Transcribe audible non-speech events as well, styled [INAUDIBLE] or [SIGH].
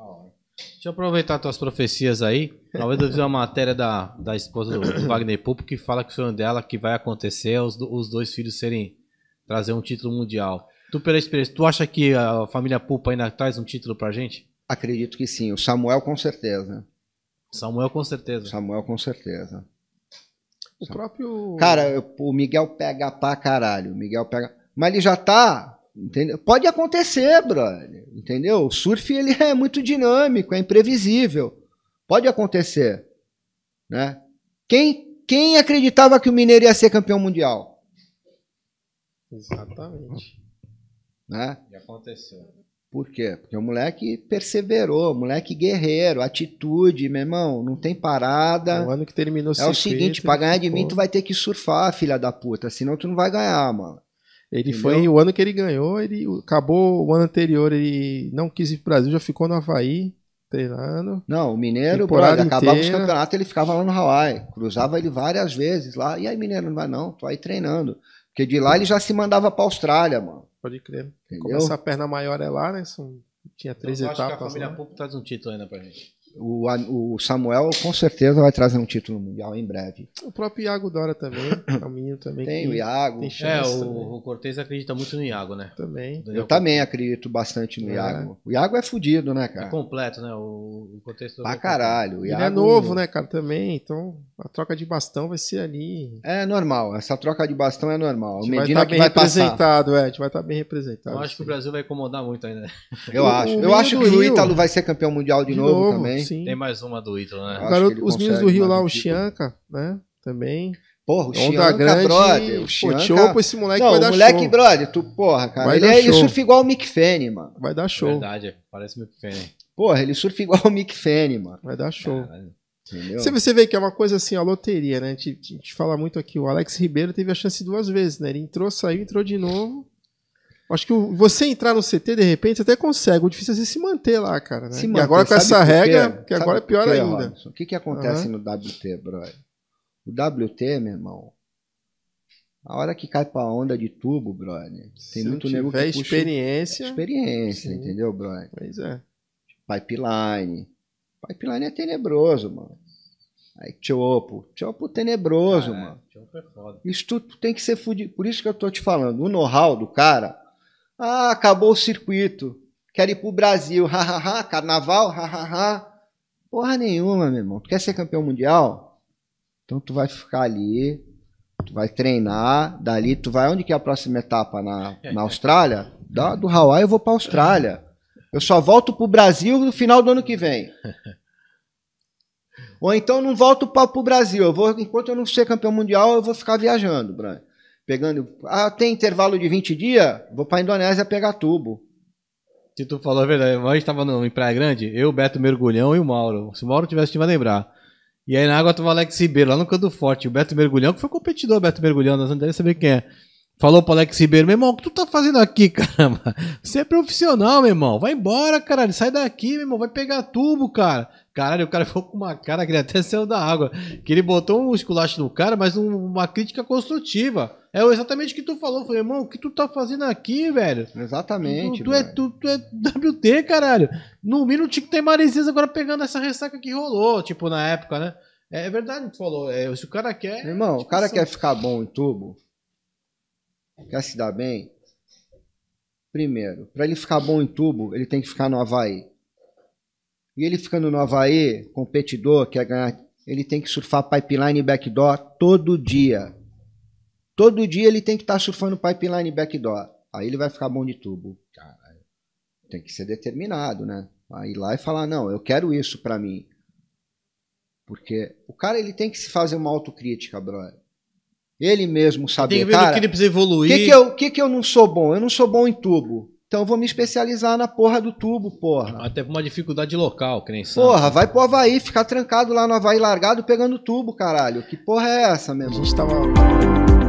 Da hora. Deixa eu aproveitar tuas profecias aí. Talvez eu fiz uma matéria da, da esposa do Wagner Pupo que fala que o sonho dela que vai acontecer é os, os dois filhos serem trazer um título mundial. Tu, pela experiência, tu acha que a família Pupo ainda traz um título pra gente? Acredito que sim. O Samuel com certeza. Samuel com certeza. Samuel com certeza. O próprio. Cara, o Miguel pega pra caralho. O Miguel pega. Mas ele já tá Entendeu? Pode acontecer, brother. Entendeu? O surf ele [LAUGHS] é muito dinâmico, é imprevisível. Pode acontecer. Né? Quem, quem acreditava que o Mineiro ia ser campeão mundial? Exatamente. Né? E aconteceu. Por quê? Porque o moleque perseverou, moleque guerreiro, atitude, meu irmão, não tem parada. É o ano que terminou É o seguinte, pra ganhar de mim, tu vai ter que surfar, filha da puta, senão tu não vai ganhar, mano. Ele Entendeu? foi o ano que ele ganhou, ele acabou o ano anterior, ele não quis ir pro Brasil, já ficou no Havaí treinando. Não, o Mineiro, brother, acabar os campeonatos, ele ficava lá no Hawaii, cruzava ele várias vezes lá. E aí, Mineiro, não vai não, tô aí treinando. Porque de lá ele já se mandava pra Austrália, mano. Pode crer. Entendeu? Começar a perna maior é lá, né? São... Tinha três então, etapas. Acho que a família né? Pouco traz um título ainda pra gente. O, o, Samuel com certeza vai trazer um título mundial em breve. O próprio Iago Dora também, caminho [COUGHS] é também. Tem o Iago. Tem é, o, o Cortez acredita muito no Iago, né? Também. Eu também acredito bastante no é. Iago. O Iago é fodido, né, cara? É completo, né? O, o Cortez Pra caralho. O Iago... Ele é novo, né, cara, também. Então a troca de bastão vai ser ali. É normal, essa troca de bastão é normal. O Medina vai tá estar bem vai representado, passar. é. A gente vai estar tá bem representado. Eu acho assim. que o Brasil vai incomodar muito ainda. Eu o, acho. Eu acho que Rio. o Ítalo vai ser campeão mundial de, de novo, novo também também. Sim. Tem mais uma do Ítalo, né? Garoto, os meninos do Rio lá, o Xianca né? Também. Porra, o Chianca, grande, brother. O Chianca... Pô, esse moleque não, vai dar moleque, show. moleque, brother, tu, porra, cara. Vai ele, é, ele surfa igual o Mick Fanny, mano. Vai dar show. Verdade, parece o Mick Fanny. Porra, ele surfa igual o Mick Fanny, mano. Vai dar show. Entendeu? Você, você vê que é uma coisa assim, a loteria, né? A gente, a gente fala muito aqui, o Alex Ribeiro teve a chance duas vezes, né? Ele entrou, saiu, entrou de novo. Acho que você entrar no CT, de repente, você até consegue. O difícil é você se manter lá, cara. Né? Se manter, e agora com essa regra, que agora é pior que, ainda. Robinson? O que, que acontece uhum. no WT, brother? O WT, meu irmão, a hora que cai pra onda de tubo, brother, tem se muito nego que puxa... experiência... Experiência, Sim. entendeu, brother? Pois é. Pipeline. Pipeline é tenebroso, mano. Aí Tiopo. Tiopo tenebroso, mano. Tiopo é foda. Isso tudo tem que ser fudido. Por isso que eu tô te falando. O know-how do cara ah, acabou o circuito. Quero ir pro Brasil. Hahaha, carnaval, hahaha. Porra nenhuma, meu irmão. Tu quer ser campeão mundial? Então tu vai ficar ali, tu vai treinar, dali tu vai. Onde que é a próxima etapa? Na, na Austrália? Da, do Hawaii eu vou pra Austrália. Eu só volto pro Brasil no final do ano que vem. Ou então não volto para o Brasil. Eu vou, enquanto eu não ser campeão mundial, eu vou ficar viajando, Brian pegando. Ah, tem intervalo de 20 dias? Vou para Indonésia pegar tubo. Se tu falou a verdade, gente estava em Praia Grande, eu, Beto Mergulhão e o Mauro. Se o Mauro tivesse, tu vai lembrar. E aí na água tava o Alex Ribeiro, lá no canto forte. O Beto Mergulhão, que foi competidor, Beto Mergulhão, nós não devemos saber quem é. Falou pro Alex Ribeiro, meu irmão, o que tu tá fazendo aqui, [LAUGHS] caramba? Você é profissional, meu irmão. Vai embora, caralho. Sai daqui, meu irmão. Vai pegar tubo, cara. Caralho, o cara ficou com uma cara que ele até saiu da água. Que ele botou um esculacho no cara, mas uma crítica construtiva. É exatamente o que tu falou. Falei, irmão, o que tu tá fazendo aqui, velho? Exatamente. Tu, tu é, tu, tu, é WT, caralho. No mínimo tinha que ter Maresias agora pegando essa ressaca que rolou, tipo, na época, né? É, é verdade, tu falou. É, se o cara quer. Irmão, tipo, o cara quer ficar bom em tubo, quer se dar bem. Primeiro, para ele ficar bom em tubo, ele tem que ficar no Havaí. E ele ficando no Havaí, competidor, quer ganhar. Ele tem que surfar pipeline e backdoor todo dia Todo dia ele tem que estar tá surfando pipeline backdoor. Aí ele vai ficar bom de tubo. Tem que ser determinado, né? Aí lá e falar, não, eu quero isso para mim. Porque o cara ele tem que se fazer uma autocrítica, brother. Ele mesmo saber, tem que ver cara, que ele precisa evoluir. O que, que, eu, que, que eu não sou bom? Eu não sou bom em tubo. Então eu vou me especializar na porra do tubo, porra. Até por uma dificuldade local, que nem sabe. Porra, vai pro Havaí, ficar trancado lá no Havaí largado pegando tubo, caralho. Que porra é essa mesmo? A gente tava... Tá